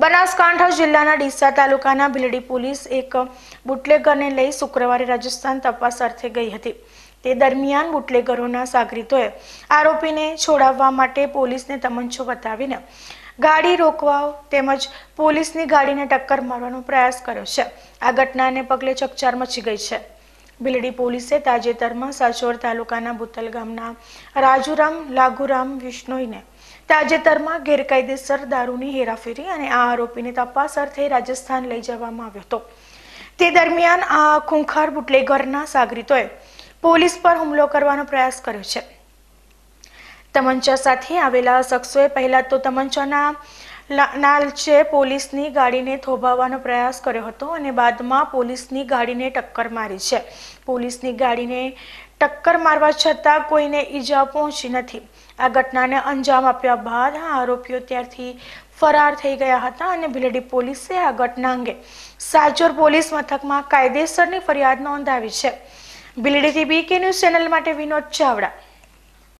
બનાસકાંઠા જિલ્લાના ડીસા તાલુકાના ભીલડી પોલીસ એક બુટલેગરને લઈ શુક્રવારે રાજસ્થાન તપાસ અર્થે ગઈ હતી તે દરમિયાન બુટલેગરોના સાગરીતોએ આરોપીને છોડાવવા માટે પોલીસને તમંચો બતાવીને ગાડી રોકવા તેમજ પોલીસની ગાડીને ટક્કર મારવાનો પ્રયાસ કર્યો છે આ ઘટનાને પગલે ચકચાર મચી ગઈ છે બિલડી પોલીસે તાજેતરમાં સાચોર તાલુકાના બુતલ ગામના રાજુરામ લાઘુરામ વિષ્ણોઈને તાજેતરમાં ગેરકાયદેસર દારૂની હેરાફેરી અને આ આરોપીને તપાસ અર્થે રાજસ્થાન લઈ જવામાં આવ્યો હતો તે દરમિયાન આ ખૂંખાર બુટલેગરના સાગરીતોએ પોલીસ પર હુમલો કરવાનો પ્રયાસ કર્યો છે તમંચા સાથે આવેલા શખ્સોએ પહેલા તો તમંચાના નાલચે પોલીસની ગાડીને થોભાવવાનો પ્રયાસ કર્યો હતો અને બાદમાં પોલીસની ગાડીને ટક્કર મારી છે પોલીસની ગાડીને ટક્કર મારવા છતાં કોઈને ઈજા પહોંચી નથી આ ઘટનાને અંજામ આપ્યા બાદ આરોપીઓ ત્યારથી ફરાર થઈ ગયા હતા અને ભીલડી પોલીસે આ ઘટના અંગે સાચોર પોલીસ મથકમાં કાયદેસરની ફરિયાદ નોંધાવી છે ભીલડીથી બીકે ન્યૂઝ ચેનલ માટે વિનોદ ચાવડા